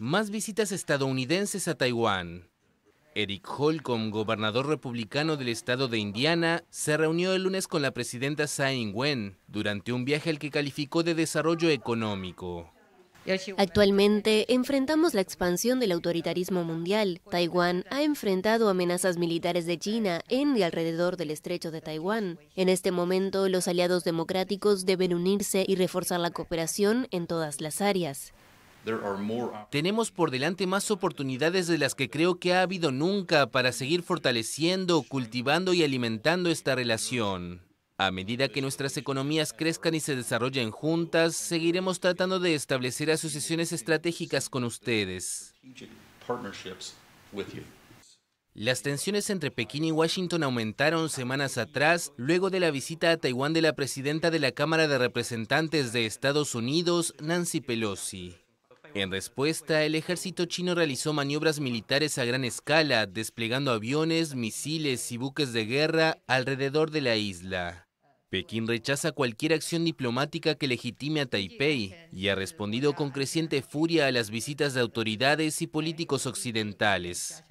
Más visitas estadounidenses a Taiwán. Eric Holcomb, gobernador republicano del estado de Indiana, se reunió el lunes con la presidenta Tsai Ing-wen durante un viaje al que calificó de desarrollo económico. Actualmente enfrentamos la expansión del autoritarismo mundial. Taiwán ha enfrentado amenazas militares de China en y alrededor del estrecho de Taiwán. En este momento, los aliados democráticos deben unirse y reforzar la cooperación en todas las áreas. Tenemos por delante más oportunidades de las que creo que ha habido nunca para seguir fortaleciendo, cultivando y alimentando esta relación. A medida que nuestras economías crezcan y se desarrollen juntas, seguiremos tratando de establecer asociaciones estratégicas con ustedes. Las tensiones entre Pekín y Washington aumentaron semanas atrás luego de la visita a Taiwán de la presidenta de la Cámara de Representantes de Estados Unidos, Nancy Pelosi. En respuesta, el ejército chino realizó maniobras militares a gran escala, desplegando aviones, misiles y buques de guerra alrededor de la isla. Pekín rechaza cualquier acción diplomática que legitime a Taipei y ha respondido con creciente furia a las visitas de autoridades y políticos occidentales.